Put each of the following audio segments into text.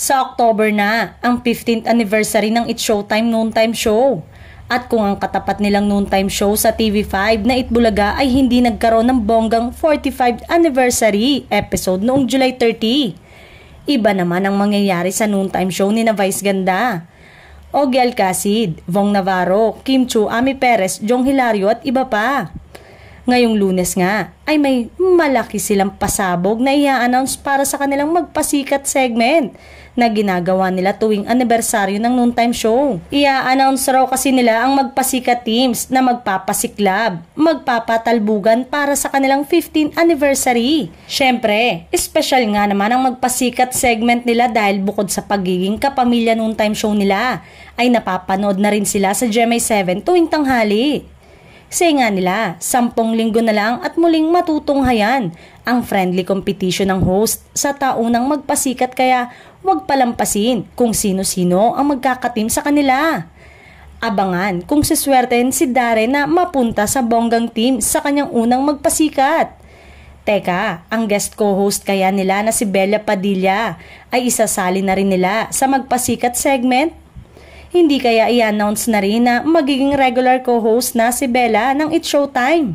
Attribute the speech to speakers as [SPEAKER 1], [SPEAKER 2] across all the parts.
[SPEAKER 1] Sa October na, ang 15th anniversary ng It Showtime Noontime Show. At kung ang katapat nilang noontime show sa TV5 na Itbulaga ay hindi nagkaroon ng bonggang 45th anniversary episode noong July 30. Iba naman ang mangyayari sa noontime show ni na Vice Ganda. Ogie Alcacid, Vong Navarro, Kim Chu, Ami Perez, Jong Hilario at iba pa. Ngayong lunes nga ay may malaki silang pasabog na i-announce para sa kanilang magpasikat segment na ginagawa nila tuwing anibersaryo ng noontime show. Ia-announce raw kasi nila ang magpasikat teams na magpapasiklab, magpapatalbugan para sa kanilang 15th anniversary. Siyempre, special nga naman ang magpasikat segment nila dahil bukod sa pagiging kapamilya noontime show nila, ay napapanood na rin sila sa GMA 7 tuwing tanghali. Say nga nila, sampung linggo na lang at muling matutunghayan ang friendly competition ng host sa taunang magpasikat kaya huwag palampasin kung sino-sino ang magkakatim sa kanila. Abangan kung siswertein si Dare na mapunta sa bonggang team sa kanyang unang magpasikat. Teka, ang guest co-host kaya nila na si Bella Padilla ay isasali na rin nila sa magpasikat segment? Hindi kaya i-announce na rin na magiging regular co-host na si Bella ng It's Showtime?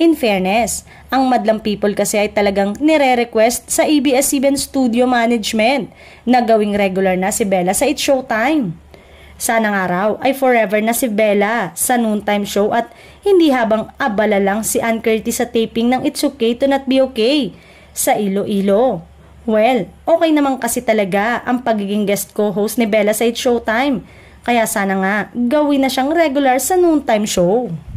[SPEAKER 1] In fairness, ang Madlang People kasi ay talagang nire-request sa abs 7 Studio Management na gawing regular na si Bella sa It's Showtime. Sana nga raw ay forever na si Bella sa noontime show at hindi habang abala lang si Ann Curtis sa taping ng It's Okay to Not Be Okay sa Iloilo. -Ilo. Well, okay naman kasi talaga ang pagiging guest co-host ni Bella sa It's Showtime. Kaya sana nga, gawin na siyang regular sa noontime show.